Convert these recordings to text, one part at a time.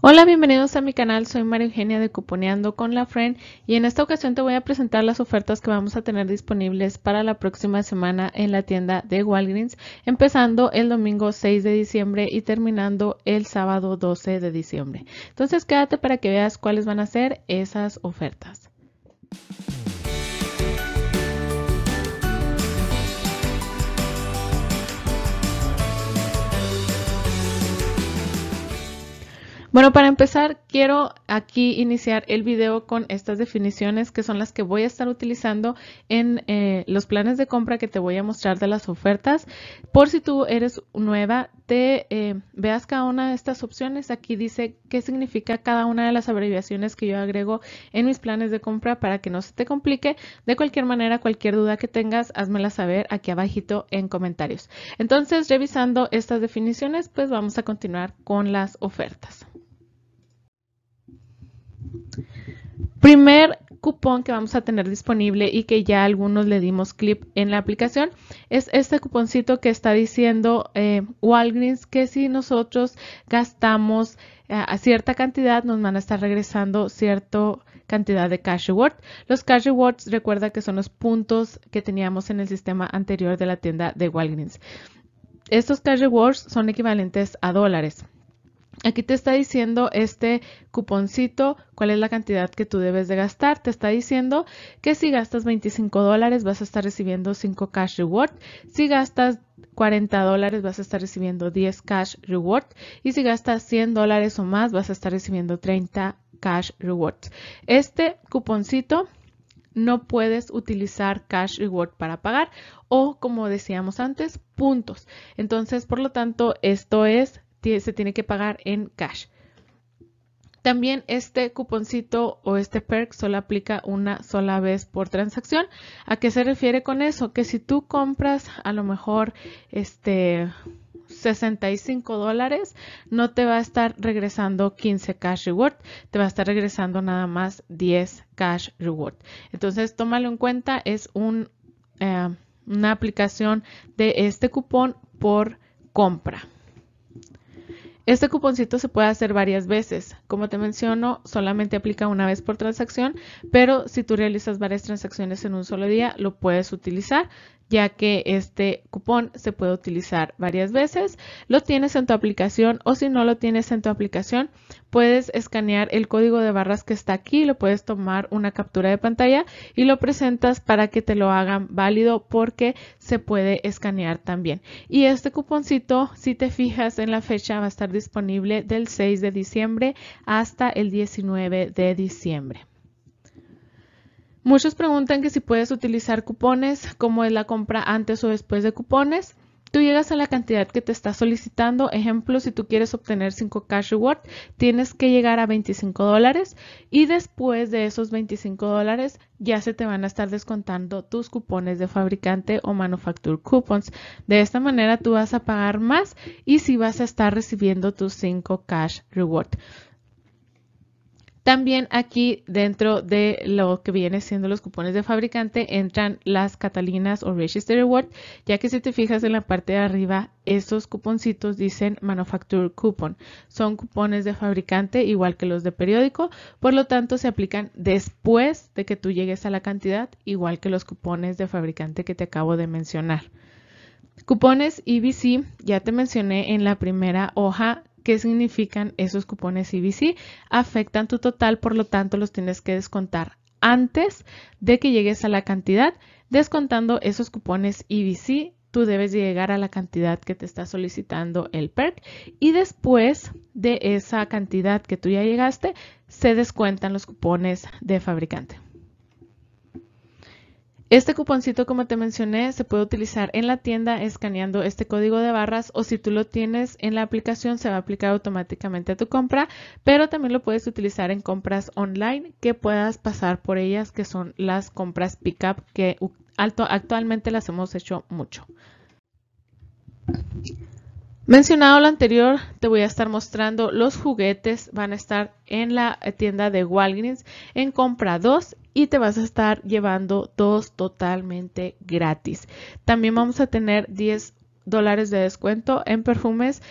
Hola, bienvenidos a mi canal, soy María Eugenia de Cuponeando con la Friend y en esta ocasión te voy a presentar las ofertas que vamos a tener disponibles para la próxima semana en la tienda de Walgreens, empezando el domingo 6 de diciembre y terminando el sábado 12 de diciembre. Entonces quédate para que veas cuáles van a ser esas ofertas. Bueno, para empezar, quiero aquí iniciar el video con estas definiciones que son las que voy a estar utilizando en eh, los planes de compra que te voy a mostrar de las ofertas. Por si tú eres nueva, te eh, veas cada una de estas opciones. Aquí dice qué significa cada una de las abreviaciones que yo agrego en mis planes de compra para que no se te complique. De cualquier manera, cualquier duda que tengas, házmela saber aquí abajito en comentarios. Entonces, revisando estas definiciones, pues vamos a continuar con las ofertas. Primer cupón que vamos a tener disponible y que ya algunos le dimos clip en la aplicación es este cuponcito que está diciendo eh, Walgreens que si nosotros gastamos eh, a cierta cantidad nos van a estar regresando cierta cantidad de cash reward. Los cash rewards recuerda que son los puntos que teníamos en el sistema anterior de la tienda de Walgreens. Estos cash rewards son equivalentes a dólares. Aquí te está diciendo este cuponcito cuál es la cantidad que tú debes de gastar. Te está diciendo que si gastas 25 dólares vas a estar recibiendo 5 cash reward. Si gastas 40 dólares vas a estar recibiendo 10 cash reward. Y si gastas 100 dólares o más vas a estar recibiendo 30 cash rewards. Este cuponcito no puedes utilizar cash reward para pagar o como decíamos antes puntos entonces por lo tanto esto es se tiene que pagar en cash. También este cuponcito o este perk solo aplica una sola vez por transacción. ¿A qué se refiere con eso? Que si tú compras a lo mejor este 65 dólares, no te va a estar regresando 15 cash reward, te va a estar regresando nada más 10 cash reward. Entonces, tómalo en cuenta, es eh, una aplicación de este cupón por compra. Este cuponcito se puede hacer varias veces. Como te menciono, solamente aplica una vez por transacción, pero si tú realizas varias transacciones en un solo día, lo puedes utilizar ya que este cupón se puede utilizar varias veces. Lo tienes en tu aplicación o si no lo tienes en tu aplicación, puedes escanear el código de barras que está aquí, lo puedes tomar una captura de pantalla y lo presentas para que te lo hagan válido porque se puede escanear también. Y este cuponcito, si te fijas en la fecha, va a estar disponible del 6 de diciembre hasta el 19 de diciembre. Muchos preguntan que si puedes utilizar cupones, como es la compra antes o después de cupones. Tú llegas a la cantidad que te está solicitando. Ejemplo, si tú quieres obtener 5 cash reward, tienes que llegar a 25 dólares y después de esos 25 dólares ya se te van a estar descontando tus cupones de fabricante o manufacture coupons. De esta manera tú vas a pagar más y si sí vas a estar recibiendo tus 5 cash reward. También aquí dentro de lo que viene siendo los cupones de fabricante entran las Catalinas o Register Award, ya que si te fijas en la parte de arriba, estos cuponcitos dicen Manufacture Coupon. Son cupones de fabricante igual que los de periódico, por lo tanto se aplican después de que tú llegues a la cantidad, igual que los cupones de fabricante que te acabo de mencionar. Cupones EBC, ya te mencioné en la primera hoja ¿Qué significan esos cupones IBC? Afectan tu total, por lo tanto los tienes que descontar antes de que llegues a la cantidad. Descontando esos cupones IBC, tú debes llegar a la cantidad que te está solicitando el PERC y después de esa cantidad que tú ya llegaste, se descuentan los cupones de fabricante. Este cuponcito, como te mencioné, se puede utilizar en la tienda escaneando este código de barras o si tú lo tienes en la aplicación se va a aplicar automáticamente a tu compra, pero también lo puedes utilizar en compras online que puedas pasar por ellas, que son las compras pickup que actualmente las hemos hecho mucho. Mencionado lo anterior, te voy a estar mostrando los juguetes, van a estar en la tienda de Walgreens en compra 2 y te vas a estar llevando dos totalmente gratis. También vamos a tener 10 dólares de descuento en perfumes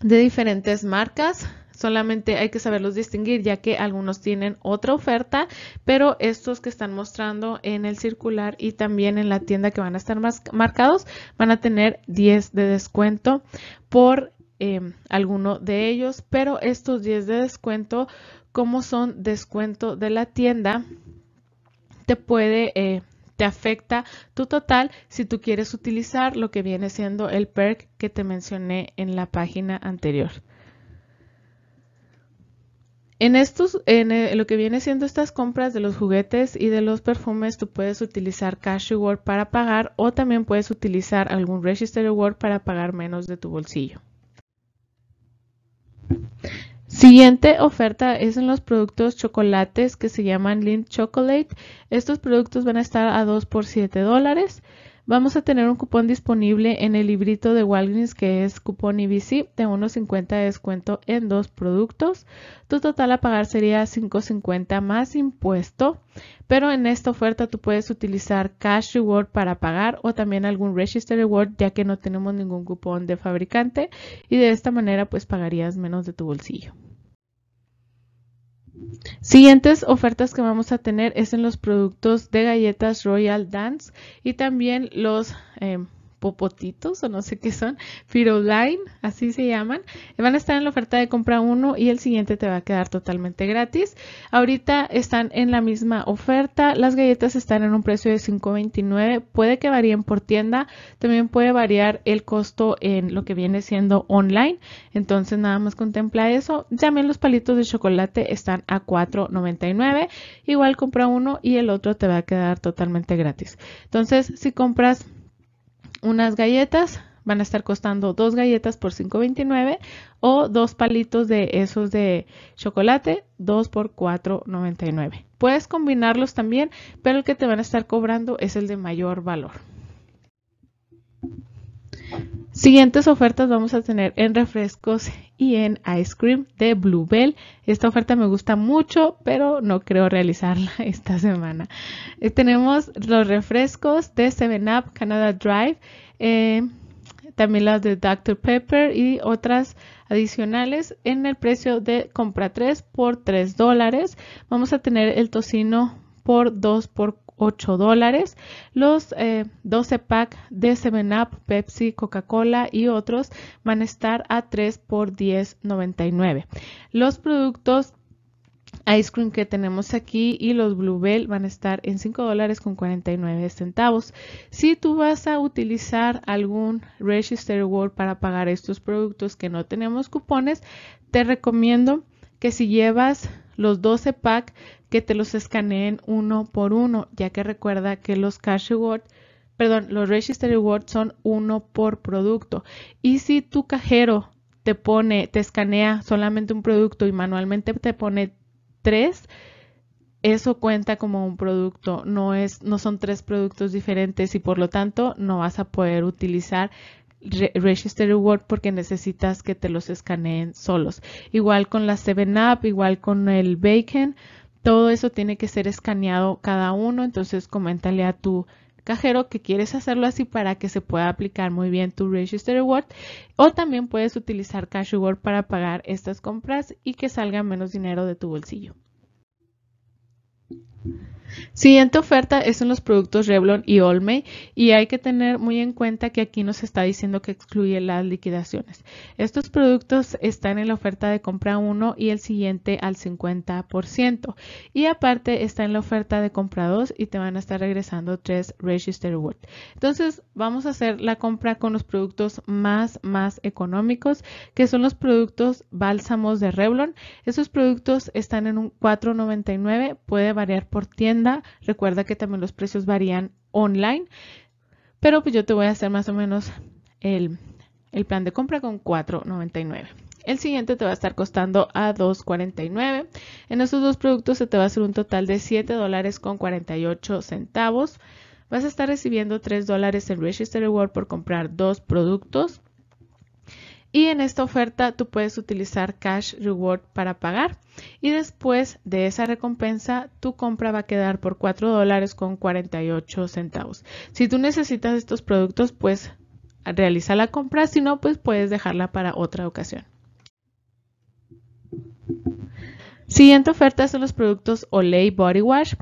de diferentes marcas. Solamente hay que saberlos distinguir ya que algunos tienen otra oferta, pero estos que están mostrando en el circular y también en la tienda que van a estar más marcados van a tener 10 de descuento por eh, alguno de ellos, pero estos 10 de descuento como son descuento de la tienda, te puede, eh, te afecta tu total si tú quieres utilizar lo que viene siendo el perk que te mencioné en la página anterior. En, estos, en eh, lo que viene siendo estas compras de los juguetes y de los perfumes, tú puedes utilizar Cash Reward para pagar o también puedes utilizar algún Register Reward para pagar menos de tu bolsillo. Siguiente oferta es en los productos chocolates que se llaman Lind Chocolate. Estos productos van a estar a 2 por 7 dólares. Vamos a tener un cupón disponible en el librito de Walgreens que es cupón IBC de 1.50 de descuento en dos productos. Tu total a pagar sería 5.50 más impuesto, pero en esta oferta tú puedes utilizar Cash Reward para pagar o también algún Register Reward ya que no tenemos ningún cupón de fabricante y de esta manera pues pagarías menos de tu bolsillo. Siguientes ofertas que vamos a tener es en los productos de galletas Royal Dance y también los em, popotitos o no sé qué son, online así se llaman, van a estar en la oferta de compra uno y el siguiente te va a quedar totalmente gratis. Ahorita están en la misma oferta, las galletas están en un precio de 5.29, puede que varíen por tienda, también puede variar el costo en lo que viene siendo online, entonces nada más contempla eso. También los palitos de chocolate están a 4.99, igual compra uno y el otro te va a quedar totalmente gratis. Entonces, si compras unas galletas, van a estar costando dos galletas por 5.29 o dos palitos de esos de chocolate, 2 por 4.99. Puedes combinarlos también, pero el que te van a estar cobrando es el de mayor valor. Siguientes ofertas vamos a tener en refrescos y en ice cream de Bluebell. Esta oferta me gusta mucho, pero no creo realizarla esta semana. Eh, tenemos los refrescos de 7up Canada Drive, eh, también las de Dr. Pepper y otras adicionales en el precio de compra 3 por 3 dólares. Vamos a tener el tocino por 2 por 8 dólares. Los 12 eh, pack de 7-Up, Pepsi, Coca-Cola y otros van a estar a 3 por 10.99. Los productos ice cream que tenemos aquí y los Bluebell van a estar en 5 dólares con 49 centavos. Si tú vas a utilizar algún Register World para pagar estos productos que no tenemos cupones, te recomiendo que si llevas los 12 pack que te los escaneen uno por uno, ya que recuerda que los cash perdón, los register rewards son uno por producto. Y si tu cajero te pone, te escanea solamente un producto y manualmente te pone tres, eso cuenta como un producto, no es, no son tres productos diferentes y por lo tanto no vas a poder utilizar Register Reward porque necesitas que te los escaneen solos. Igual con la 7-Up, igual con el Bacon, todo eso tiene que ser escaneado cada uno. Entonces, coméntale a tu cajero que quieres hacerlo así para que se pueda aplicar muy bien tu Register Reward o también puedes utilizar Cash Reward para pagar estas compras y que salga menos dinero de tu bolsillo. Siguiente oferta es en los productos Revlon y Olmey y hay que tener muy en cuenta que aquí nos está diciendo que excluye las liquidaciones. Estos productos están en la oferta de compra 1 y el siguiente al 50% y aparte está en la oferta de compra 2 y te van a estar regresando 3 Register World. Entonces vamos a hacer la compra con los productos más más económicos que son los productos bálsamos de Revlon. Esos productos están en un 4.99, puede variar por tienda Recuerda que también los precios varían online, pero pues yo te voy a hacer más o menos el, plan de compra con 4.99. El siguiente te va a estar costando a 2.49. En estos dos productos se te va a hacer un total de 7 dólares con 48 centavos. Vas a estar recibiendo 3 dólares en Register Reward por comprar dos productos. Y en esta oferta tú puedes utilizar Cash Reward para pagar. Y después de esa recompensa, tu compra va a quedar por $4.48. dólares con 48 centavos. Si tú necesitas estos productos, pues realiza la compra. Si no, pues puedes dejarla para otra ocasión. Siguiente oferta son los productos Olay Body Wash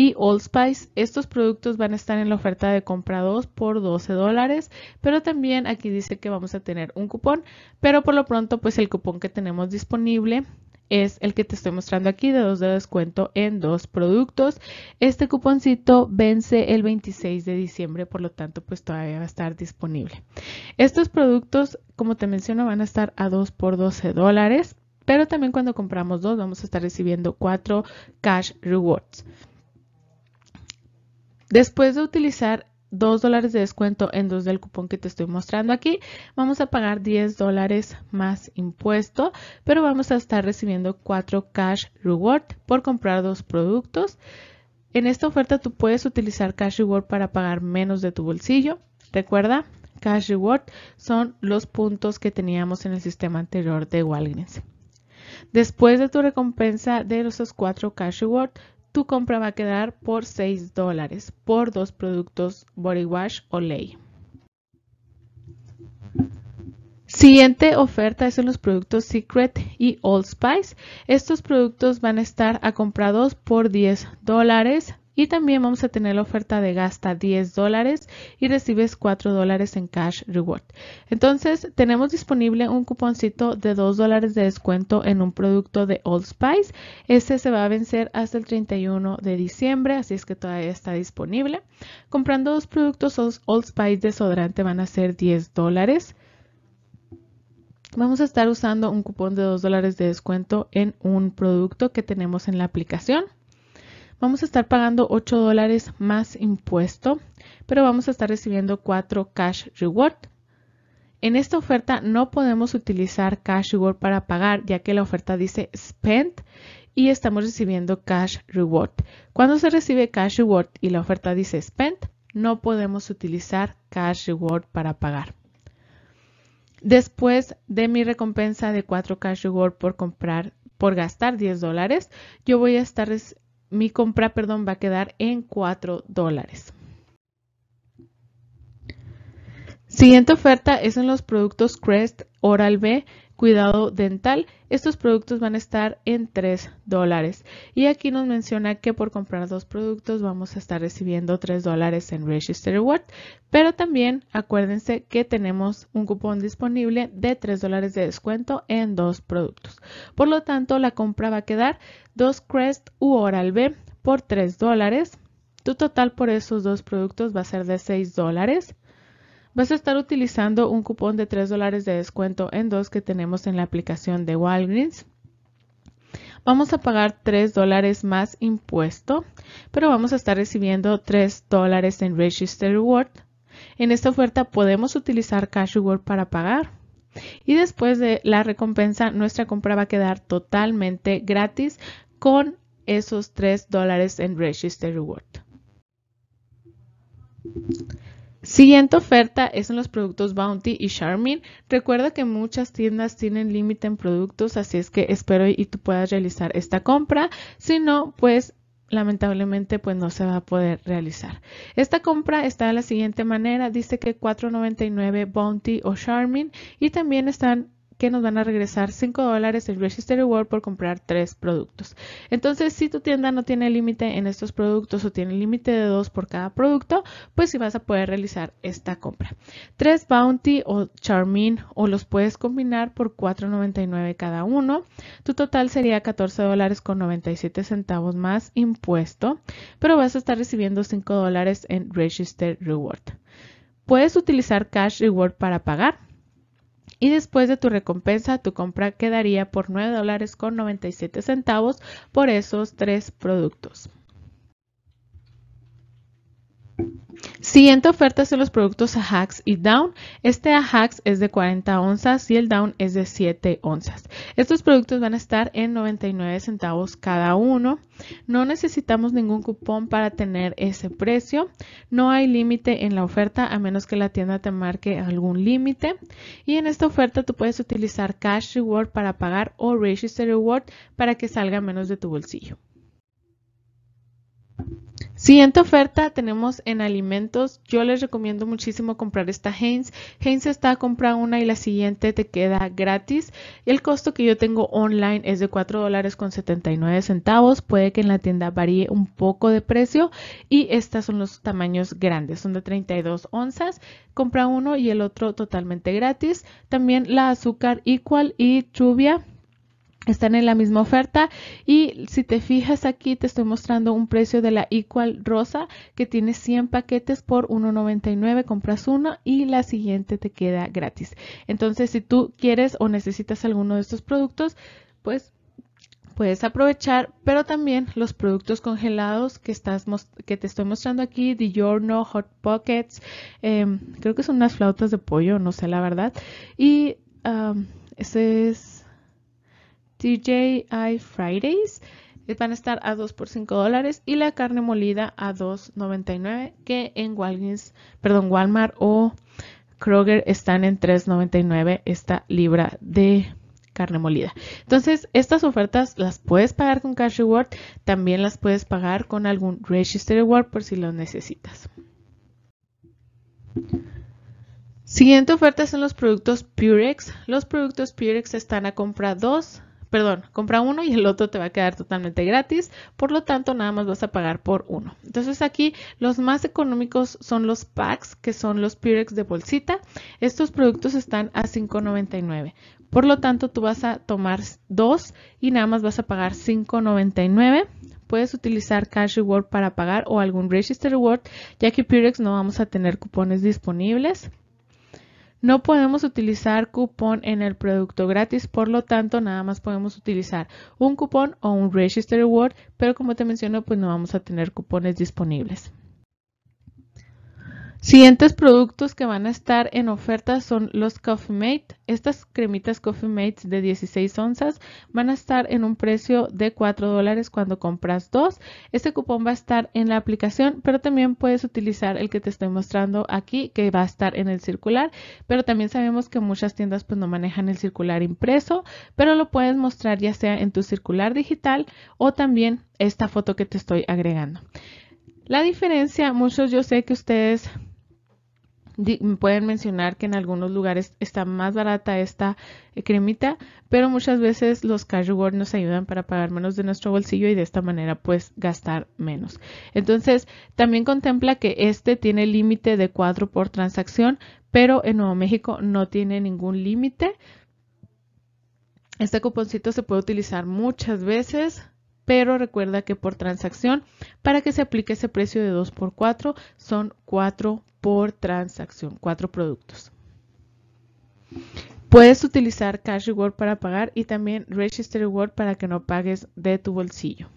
y Spice, Estos productos van a estar en la oferta de compra 2 por 12 dólares, pero también aquí dice que vamos a tener un cupón, pero por lo pronto pues el cupón que tenemos disponible es el que te estoy mostrando aquí de 2 de descuento en dos productos. Este cuponcito vence el 26 de diciembre, por lo tanto, pues todavía va a estar disponible. Estos productos, como te menciono, van a estar a 2 por 12 dólares, pero también cuando compramos dos vamos a estar recibiendo 4 cash rewards. Después de utilizar 2 dólares de descuento en dos del cupón que te estoy mostrando aquí, vamos a pagar 10 dólares más impuesto, pero vamos a estar recibiendo 4 cash reward por comprar dos productos. En esta oferta tú puedes utilizar cash reward para pagar menos de tu bolsillo. Recuerda, cash reward son los puntos que teníamos en el sistema anterior de Walgreens. Después de tu recompensa de esos 4 cash reward, compra va a quedar por 6 dólares por dos productos Body Wash o Ley. Siguiente oferta es en los productos Secret y Old Spice. Estos productos van a estar a comprados por 10 dólares y también vamos a tener la oferta de gasta 10 dólares y recibes 4 dólares en cash reward. Entonces tenemos disponible un cuponcito de 2 dólares de descuento en un producto de Old Spice. Este se va a vencer hasta el 31 de diciembre, así es que todavía está disponible. Comprando dos productos Old Spice desodorante van a ser 10 dólares vamos a estar usando un cupón de 2 dólares de descuento en un producto que tenemos en la aplicación vamos a estar pagando 8 dólares más impuesto, pero vamos a estar recibiendo 4 cash reward. En esta oferta no podemos utilizar cash reward para pagar, ya que la oferta dice Spend y estamos recibiendo cash reward. Cuando se recibe cash reward y la oferta dice spent, no podemos utilizar cash reward para pagar. Después de mi recompensa de 4 cash reward por comprar, por gastar 10 dólares, yo voy a estar mi compra, perdón, va a quedar en 4 dólares. Siguiente oferta es en los productos Crest Oral B cuidado dental. Estos productos van a estar en 3 dólares. Y aquí nos menciona que por comprar dos productos vamos a estar recibiendo 3 dólares en Register Award. Pero también acuérdense que tenemos un cupón disponible de 3 dólares de descuento en dos productos. Por lo tanto, la compra va a quedar 2 Crest u Oral B por 3 dólares. Tu total por esos dos productos va a ser de 6 dólares. Vas a estar utilizando un cupón de 3 dólares de descuento en dos que tenemos en la aplicación de Walgreens. Vamos a pagar 3 dólares más impuesto, pero vamos a estar recibiendo 3 dólares en Register Reward. En esta oferta podemos utilizar Cash Reward para pagar. Y después de la recompensa, nuestra compra va a quedar totalmente gratis con esos 3 dólares en Register Reward. Siguiente oferta es en los productos Bounty y Charmin. Recuerda que muchas tiendas tienen límite en productos, así es que espero y tú puedas realizar esta compra. Si no, pues lamentablemente pues no se va a poder realizar. Esta compra está de la siguiente manera, dice que 4.99 Bounty o Charmin y también están que nos van a regresar 5 dólares el Register reward por comprar 3 productos. Entonces, si tu tienda no tiene límite en estos productos o tiene límite de 2 por cada producto, pues sí vas a poder realizar esta compra. 3 Bounty o Charmin o los puedes combinar por 4.99 cada uno. Tu total sería 14 dólares con 97 centavos más impuesto, pero vas a estar recibiendo 5 dólares en Register Reward. Puedes utilizar Cash Reward para pagar y después de tu recompensa tu compra quedaría por $9.97 dólares con centavos por esos tres productos. Siguiente oferta son los productos Ajax y Down. Este Ajax es de 40 onzas y el Down es de 7 onzas. Estos productos van a estar en 99 centavos cada uno. No necesitamos ningún cupón para tener ese precio. No hay límite en la oferta a menos que la tienda te marque algún límite. Y en esta oferta tú puedes utilizar Cash Reward para pagar o Register Reward para que salga menos de tu bolsillo. Siguiente oferta tenemos en alimentos. Yo les recomiendo muchísimo comprar esta Heinz. Heinz está a comprar una y la siguiente te queda gratis. El costo que yo tengo online es de 4 dólares con 79 centavos. Puede que en la tienda varíe un poco de precio y estas son los tamaños grandes. Son de 32 onzas. Compra uno y el otro totalmente gratis. También la azúcar Equal y Chubia están en la misma oferta y si te fijas aquí te estoy mostrando un precio de la Equal Rosa que tiene 100 paquetes por 1.99 compras uno y la siguiente te queda gratis entonces si tú quieres o necesitas alguno de estos productos pues puedes aprovechar, pero también los productos congelados que, estás que te estoy mostrando aquí, diorno Hot Pockets, em, creo que son unas flautas de pollo, no sé la verdad, y ese es DJI Fridays eh, van a estar a 2 por 5 dólares y la carne molida a 2.99 que en Walgreens, perdón, Walmart o Kroger están en 3.99 esta libra de carne molida. Entonces, estas ofertas las puedes pagar con Cash Reward, también las puedes pagar con algún Register Reward por si lo necesitas. Siguiente oferta son los productos Purex. Los productos Purex están a compra 2 perdón, compra uno y el otro te va a quedar totalmente gratis, por lo tanto nada más vas a pagar por uno. Entonces aquí los más económicos son los packs, que son los Purex de bolsita. Estos productos están a $5.99. Por lo tanto, tú vas a tomar dos y nada más vas a pagar $5.99. Puedes utilizar Cash Reward para pagar o algún Register Reward, ya que Purex no vamos a tener cupones disponibles. No podemos utilizar cupón en el producto gratis, por lo tanto nada más podemos utilizar un cupón o un register award, pero como te menciono pues no vamos a tener cupones disponibles. Siguientes productos que van a estar en oferta son los Coffee Mate. Estas cremitas Coffee Mate de 16 onzas van a estar en un precio de 4 dólares cuando compras dos. Este cupón va a estar en la aplicación, pero también puedes utilizar el que te estoy mostrando aquí, que va a estar en el circular. Pero también sabemos que muchas tiendas pues no manejan el circular impreso, pero lo puedes mostrar ya sea en tu circular digital o también esta foto que te estoy agregando. La diferencia, muchos yo sé que ustedes pueden mencionar que en algunos lugares está más barata esta eh, cremita, pero muchas veces los cash nos ayudan para pagar menos de nuestro bolsillo y de esta manera pues gastar menos. Entonces, también contempla que este tiene límite de 4 por transacción, pero en Nuevo México no tiene ningún límite. Este cuponcito se puede utilizar muchas veces pero recuerda que por transacción, para que se aplique ese precio de 2 por 4 son 4 por transacción, cuatro productos. Puedes utilizar Cash Reward para pagar y también Register Reward para que no pagues de tu bolsillo.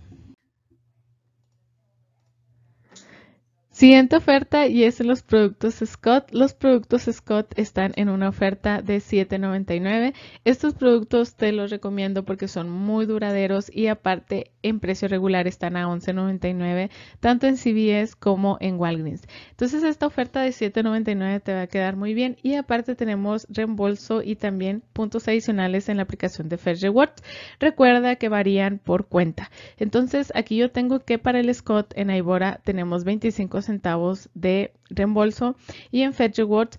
Siguiente oferta y es en los productos Scott. Los productos Scott están en una oferta de $7.99. Estos productos te los recomiendo porque son muy duraderos y aparte en precio regular están a $11.99 tanto en CVS como en Walgreens. Entonces esta oferta de $7.99 te va a quedar muy bien y aparte tenemos reembolso y también puntos adicionales en la aplicación de Fair Rewards. Recuerda que varían por cuenta. Entonces aquí yo tengo que para el Scott en Aibora tenemos 25 centavos de reembolso y en Fetch Awards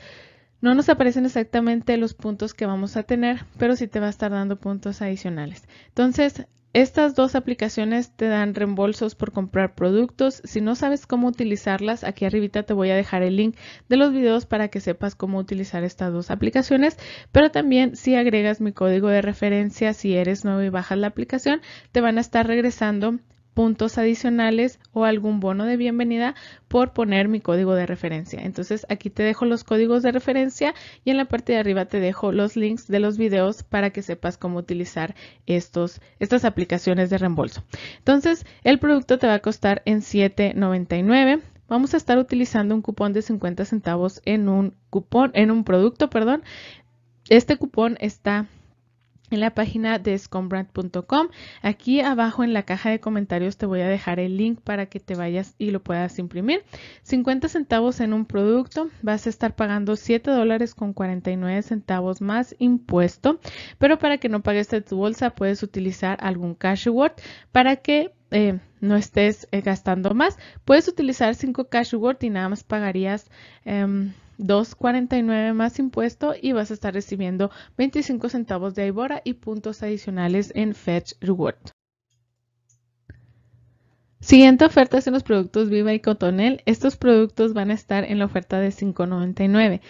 no nos aparecen exactamente los puntos que vamos a tener, pero sí te va a estar dando puntos adicionales. Entonces, estas dos aplicaciones te dan reembolsos por comprar productos. Si no sabes cómo utilizarlas, aquí arribita te voy a dejar el link de los videos para que sepas cómo utilizar estas dos aplicaciones. Pero también si agregas mi código de referencia, si eres nuevo y bajas la aplicación, te van a estar regresando puntos adicionales o algún bono de bienvenida por poner mi código de referencia. Entonces aquí te dejo los códigos de referencia y en la parte de arriba te dejo los links de los videos para que sepas cómo utilizar estos, estas aplicaciones de reembolso. Entonces el producto te va a costar en $7.99 vamos a estar utilizando un cupón de 50 centavos en un cupón, en un producto, perdón. Este cupón está en la página de scombrand.com. Aquí abajo en la caja de comentarios te voy a dejar el link para que te vayas y lo puedas imprimir. 50 centavos en un producto, vas a estar pagando 7 dólares con 49 centavos más impuesto, pero para que no pagues de tu bolsa puedes utilizar algún cash para que eh, no estés eh, gastando más. Puedes utilizar 5 cash reward y nada más pagarías 2.49 em, más impuesto y vas a estar recibiendo 25 centavos de Ibora y puntos adicionales en Fetch Reward. Siguiente oferta es en los productos Viva y Cotonel. Estos productos van a estar en la oferta de $5.99.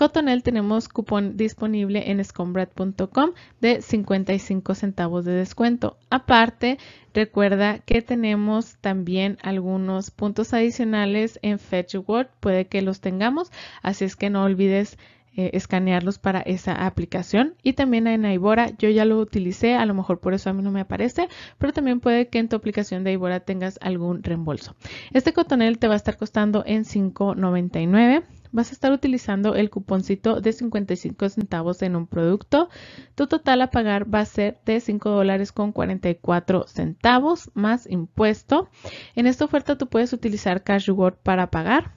Cotonel tenemos cupón disponible en scombrad.com de 55 centavos de descuento. Aparte, recuerda que tenemos también algunos puntos adicionales en Fetchword, Puede que los tengamos, así es que no olvides eh, escanearlos para esa aplicación. Y también en Ibora, yo ya lo utilicé, a lo mejor por eso a mí no me aparece, pero también puede que en tu aplicación de Ibora tengas algún reembolso. Este cotonel te va a estar costando en $5.99 vas a estar utilizando el cuponcito de 55 centavos en un producto. Tu total a pagar va a ser de 5 dólares con 44 centavos más impuesto. En esta oferta tú puedes utilizar Cash para pagar.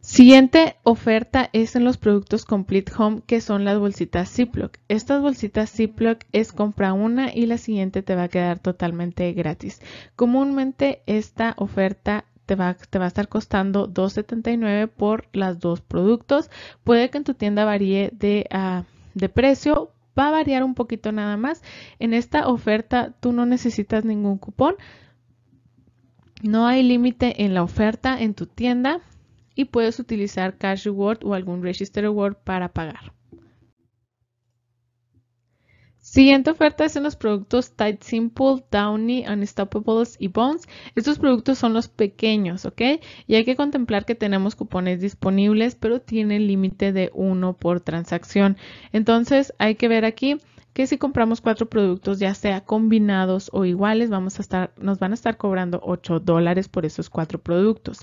Siguiente oferta es en los productos Complete Home, que son las bolsitas Ziploc. Estas bolsitas Ziploc es compra una y la siguiente te va a quedar totalmente gratis. Comúnmente esta oferta te va, a estar costando $2.79 por los dos productos. Puede que en tu tienda varíe de, ah, de precio, va a variar un poquito nada más. En esta oferta tú no necesitas ningún cupón. No hay límite en la oferta en tu tienda y puedes utilizar Cash Reward o algún Register Reward para pagar. Siguiente oferta es en los productos Tide Simple, Downy, Unstoppables y Bones. Estos productos son los pequeños, ¿ok? Y hay que contemplar que tenemos cupones disponibles, pero tiene límite de uno por transacción. Entonces hay que ver aquí que si compramos cuatro productos, ya sea combinados o iguales, vamos a estar, nos van a estar cobrando 8 dólares por esos cuatro productos.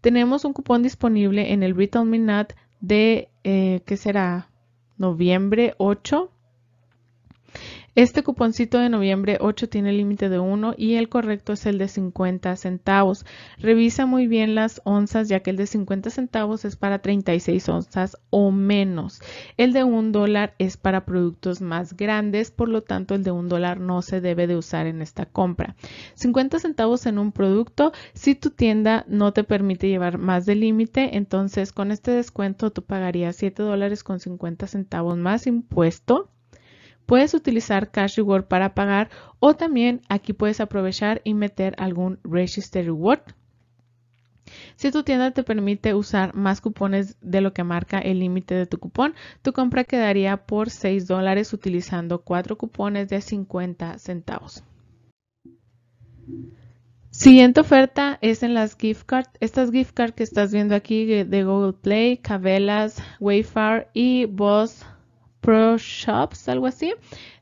Tenemos un cupón disponible en el Retail Minute de, eh, ¿qué será? Noviembre 8 este cuponcito de noviembre 8 tiene límite de 1 y el correcto es el de 50 centavos. Revisa muy bien las onzas ya que el de 50 centavos es para 36 onzas o menos. El de 1 dólar es para productos más grandes, por lo tanto el de 1 dólar no se debe de usar en esta compra. 50 centavos en un producto, si tu tienda no te permite llevar más de límite, entonces con este descuento tú pagarías 7 dólares con 50 centavos más impuesto Puedes utilizar Cash Reward para pagar o también aquí puedes aprovechar y meter algún Register Reward. Si tu tienda te permite usar más cupones de lo que marca el límite de tu cupón, tu compra quedaría por 6 dólares utilizando 4 cupones de 50 centavos. Siguiente oferta es en las gift cards. Estas gift cards que estás viendo aquí de Google Play, Cabelas, Wayfar y Boss Pro Shops, algo así,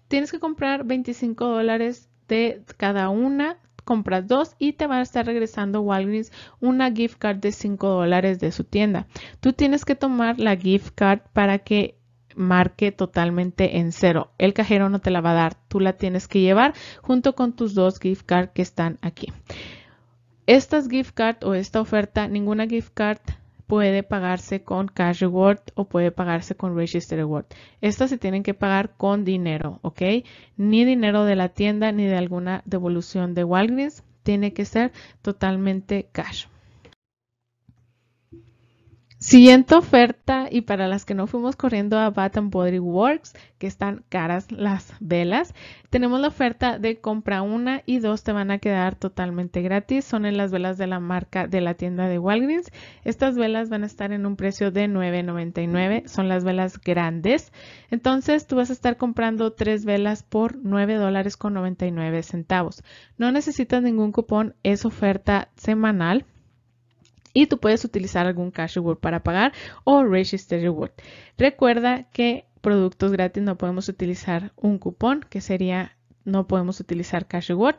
tienes que comprar 25 dólares de cada una compras dos y te va a estar regresando Walgreens una gift card de 5 dólares de su tienda. Tú tienes que tomar la gift card para que marque totalmente en cero. El cajero no te la va a dar, tú la tienes que llevar junto con tus dos gift card que están aquí. Estas gift card o esta oferta, ninguna gift card puede pagarse con Cash Reward o puede pagarse con Register Reward. Estas se tienen que pagar con dinero, ¿ok? Ni dinero de la tienda ni de alguna devolución de Walgreens. Tiene que ser totalmente cash. Siguiente oferta y para las que no fuimos corriendo a Bath and Body Works, que están caras las velas, tenemos la oferta de compra una y dos te van a quedar totalmente gratis. Son en las velas de la marca de la tienda de Walgreens. Estas velas van a estar en un precio de $9.99. Son las velas grandes. Entonces tú vas a estar comprando tres velas por $9.99 centavos. No necesitas ningún cupón, es oferta semanal y tú puedes utilizar algún cash reward para pagar o register reward. Recuerda que productos gratis no podemos utilizar un cupón, que sería no podemos utilizar cash reward,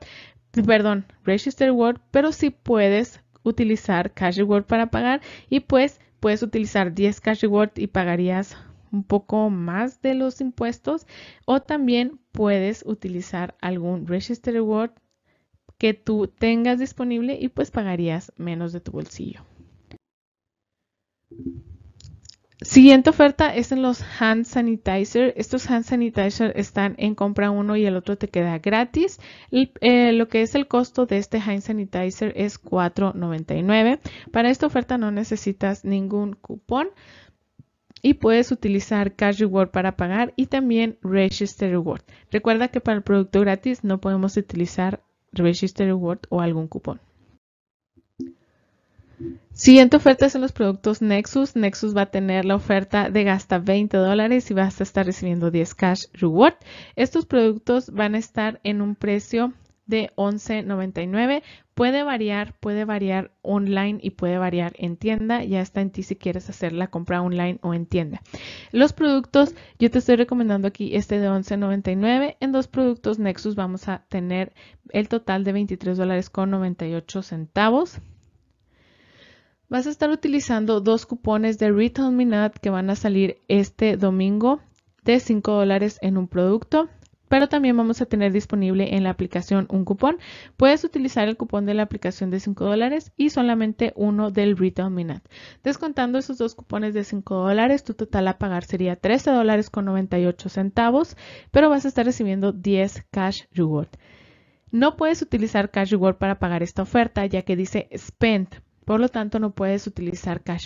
perdón, register reward, pero sí puedes utilizar cash reward para pagar y pues puedes utilizar 10 cash reward y pagarías un poco más de los impuestos o también puedes utilizar algún register reward que tú tengas disponible y pues pagarías menos de tu bolsillo. Siguiente oferta es en los hand sanitizer. Estos hand sanitizer están en compra uno y el otro te queda gratis. Eh, lo que es el costo de este hand sanitizer es $4.99. Para esta oferta no necesitas ningún cupón y puedes utilizar Cash Reward para pagar y también Register Reward. Recuerda que para el producto gratis no podemos utilizar Register Reward o algún cupón. Siguiente oferta son los productos Nexus. Nexus va a tener la oferta de gasta 20 y vas a estar recibiendo 10 cash reward. Estos productos van a estar en un precio de 11.99. Puede variar, puede variar online y puede variar en tienda. Ya está en ti si quieres hacer la compra online o en tienda. Los productos, yo te estoy recomendando aquí este de 11.99. En dos productos Nexus vamos a tener el total de 23 dólares con 98 centavos vas a estar utilizando dos cupones de Retail que van a salir este domingo de 5 dólares en un producto, pero también vamos a tener disponible en la aplicación un cupón. Puedes utilizar el cupón de la aplicación de 5 dólares y solamente uno del Retail Minute. Descontando esos dos cupones de 5 dólares, tu total a pagar sería $13.98, dólares con centavos, pero vas a estar recibiendo 10 cash reward. No puedes utilizar cash reward para pagar esta oferta ya que dice spend. Por lo tanto, no puedes utilizar cash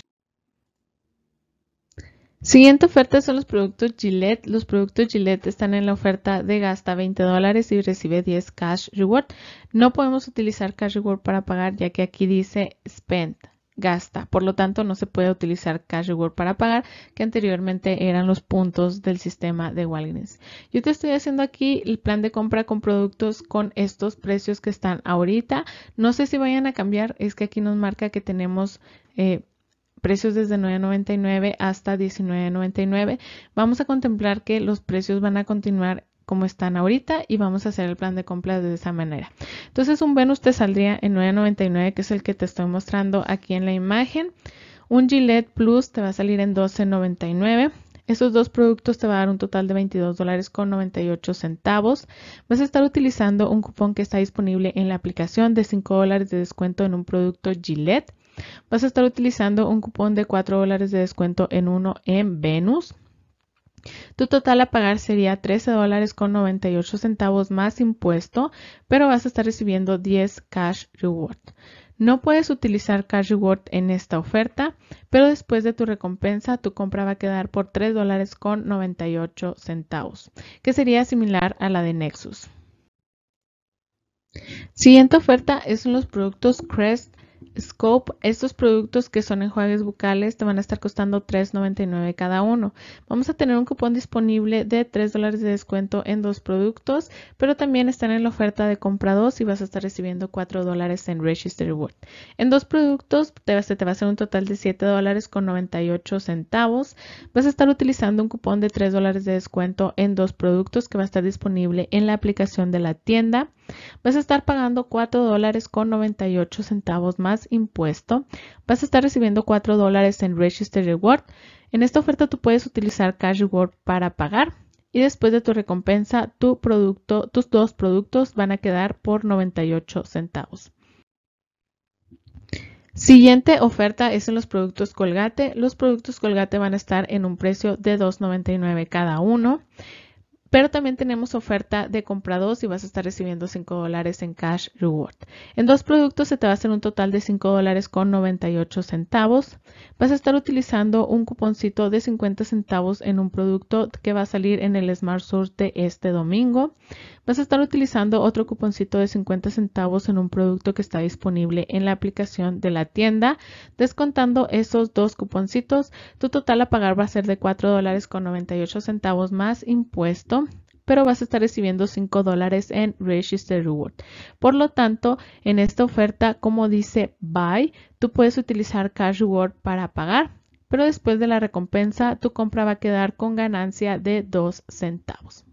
Siguiente oferta son los productos Gillette. Los productos Gillette están en la oferta de gasta 20 dólares y recibe 10 cash reward. No podemos utilizar cash reward para pagar ya que aquí dice spend, gasta. Por lo tanto, no se puede utilizar cash reward para pagar que anteriormente eran los puntos del sistema de Walgreens. Yo te estoy haciendo aquí el plan de compra con productos con estos precios que están ahorita. No sé si vayan a cambiar, es que aquí nos marca que tenemos... Eh, precios desde 9.99 hasta 19.99. Vamos a contemplar que los precios van a continuar como están ahorita y vamos a hacer el plan de compra de esa manera. Entonces un Venus te saldría en 9.99 que es el que te estoy mostrando aquí en la imagen. Un Gillette Plus te va a salir en 12.99. Esos dos productos te van a dar un total de $22.98. Vas a estar utilizando un cupón que está disponible en la aplicación de 5 de descuento en un producto Gillette. Vas a estar utilizando un cupón de 4 dólares de descuento en uno en Venus. Tu total a pagar sería 13 dólares con 98 centavos más impuesto, pero vas a estar recibiendo 10 cash reward. No puedes utilizar cash reward en esta oferta, pero después de tu recompensa, tu compra va a quedar por 3.98, dólares con 98 centavos, que sería similar a la de Nexus. Siguiente oferta es los productos Crest Scope, estos productos que son enjuagues bucales te van a estar costando $3.99 cada uno. Vamos a tener un cupón disponible de $3 dólares de descuento en dos productos, pero también están en la oferta de compra dos y vas a estar recibiendo $4 en Register Reward. En dos productos te, te va a ser un total de $7.98. con centavos. Vas a estar utilizando un cupón de $3 dólares de descuento en dos productos que va a estar disponible en la aplicación de la tienda vas a estar pagando 4 dólares con 98 centavos más impuesto. Vas a estar recibiendo 4 dólares en Register Reward. En esta oferta tú puedes utilizar Cash Reward para pagar y después de tu recompensa tu producto, tus dos productos van a quedar por 98 centavos. Siguiente oferta es en los productos Colgate. Los productos Colgate van a estar en un precio de 2.99 cada uno. Pero también tenemos oferta de compra y vas a estar recibiendo 5 dólares en cash reward. En dos productos se te va a hacer un total de $5.98. dólares con centavos. Vas a estar utilizando un cuponcito de 50 centavos en un producto que va a salir en el Smart Source de este domingo. Vas a estar utilizando otro cuponcito de 50 centavos en un producto que está disponible en la aplicación de la tienda. Descontando esos dos cuponcitos, tu total a pagar va a ser de $4.98 dólares con centavos más impuesto pero vas a estar recibiendo 5 dólares en Register Reward. Por lo tanto, en esta oferta, como dice Buy, tú puedes utilizar Cash Reward para pagar, pero después de la recompensa, tu compra va a quedar con ganancia de 2 centavos.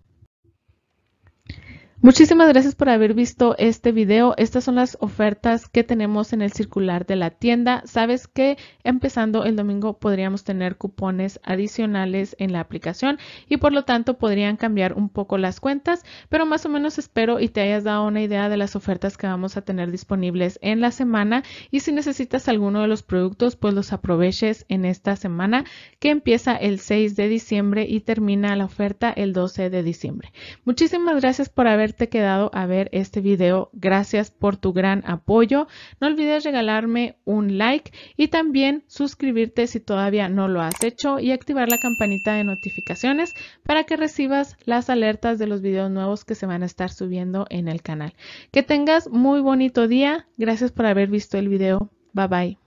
Muchísimas gracias por haber visto este video. Estas son las ofertas que tenemos en el circular de la tienda. Sabes que empezando el domingo podríamos tener cupones adicionales en la aplicación y por lo tanto podrían cambiar un poco las cuentas, pero más o menos espero y te hayas dado una idea de las ofertas que vamos a tener disponibles en la semana y si necesitas alguno de los productos pues los aproveches en esta semana que empieza el 6 de diciembre y termina la oferta el 12 de diciembre. Muchísimas gracias por haber te quedado a ver este video. Gracias por tu gran apoyo. No olvides regalarme un like y también suscribirte si todavía no lo has hecho y activar la campanita de notificaciones para que recibas las alertas de los videos nuevos que se van a estar subiendo en el canal. Que tengas muy bonito día. Gracias por haber visto el video. Bye bye.